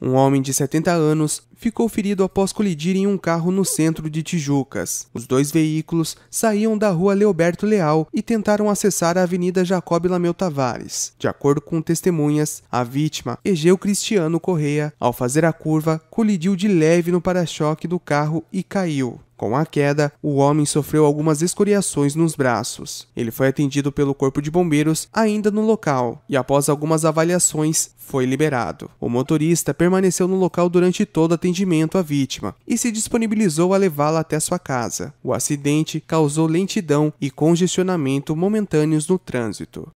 Um homem de 70 anos ficou ferido após colidir em um carro no centro de Tijucas. Os dois veículos saíam da rua Leoberto Leal e tentaram acessar a Avenida Jacob Lameu Tavares. De acordo com testemunhas, a vítima, Egeu Cristiano Correia, ao fazer a curva, colidiu de leve no para-choque do carro e caiu. Com a queda, o homem sofreu algumas escoriações nos braços. Ele foi atendido pelo Corpo de Bombeiros ainda no local e, após algumas avaliações, foi liberado. O motorista permaneceu no local durante toda a atendimento à vítima e se disponibilizou a levá-la até sua casa. O acidente causou lentidão e congestionamento momentâneos no trânsito.